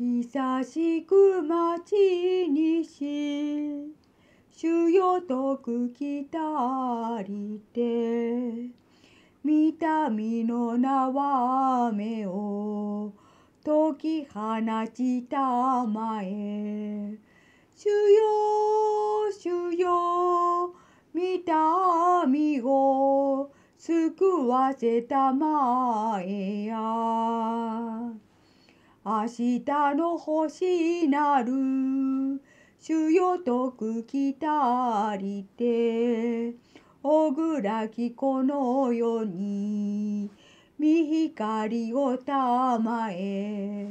久しく待ちにし主よとく来たりて見た身の縄目を解き放ちたまえ主よ主よ見た身を救わせたまえ明日の星なる主よとくきたりて小倉きこのように見光をたまえ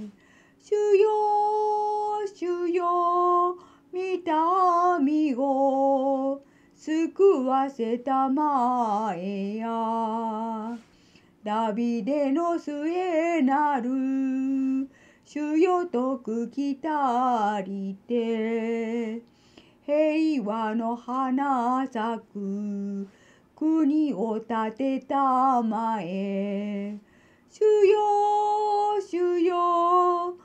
主よ主よ見た身を救わせたまえやダビデの末なる主よとくきたりて平和の花咲く国を建てたまえ主よ主よ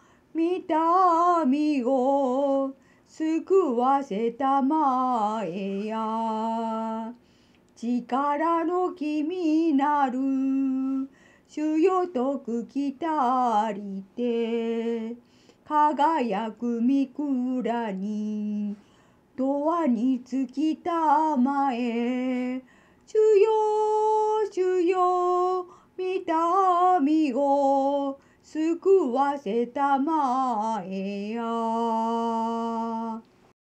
た民を救わせたまえや力の君なる主よく来たりて輝く御蔵にドアにつきたまえ主よ主よ見た身を救わせたまえや